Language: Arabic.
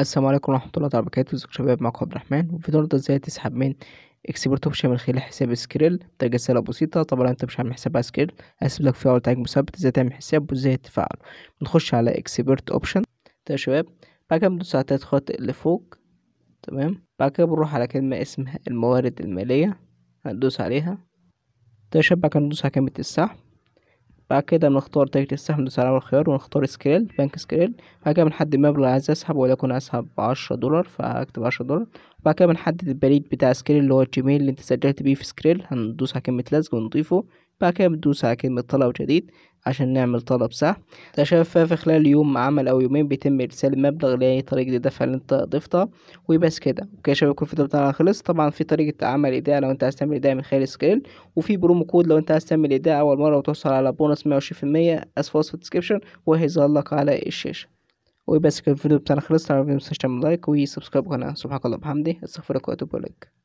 السلام عليكم ورحمة الله تعالى وبركاته ازيكم شباب معكم عبد الرحمن وفي النهارده ازاي تسحب من اكسبورت اوبشن من خلال حساب سكريل طريقه سهلة بسيطة طبعا انت مش عامل حساب على سكريل هسيب لك فيها اول تعليق مثبت ازاي تعمل حساب وازاي تفعله بنخش على اكسبورت اوبشن ده طيب يا شباب بعد كده بندوس على تلات خط اللي فوق تمام بعد كده بنروح على كلمة اسمها الموارد المالية هندوس عليها ده طيب يا شباب بعد كده ندوس على كلمة السحب بعد كده بنختار دايرة السهم ندوس على الخيار ونختار سكيل بنك سكيل بعد كده بنحدد المبلغ اللي عايز اسحب وليكن اسحب عشرة دولار فهكتب عشرة دولار بعد كده بنحدد البريد بتاع سكيل اللي هو الجيميل اللي انت سجلت بيه في سكيل هندوس على كلمة لزق ونضيفه بعد كده بندوس على كلمة طلب جديد عشان نعمل طلب صح ده شايف في خلال يوم عمل او يومين بيتم ارسال المبلغ لاي طريقه الدفع اللي انت ضفتها وبس كده اوكي شباب يكون الفيديو بتاعنا خلص طبعا في طريقه عمل ايداع لو انت عايز تعمل ايداع من خلال سكيل وفي برومو كود لو انت عايز تعمل ايداع اول مره وتحصل على بونص 120% اسفل في الديسكربشن وهيظهر لك على الشاشه وبس كده الفيديو بتاعنا خلص ما تنساش تعمل لايك وسبسكرايب قناه سبحانك اللهم وبحمدك استغفرك واتوب اليك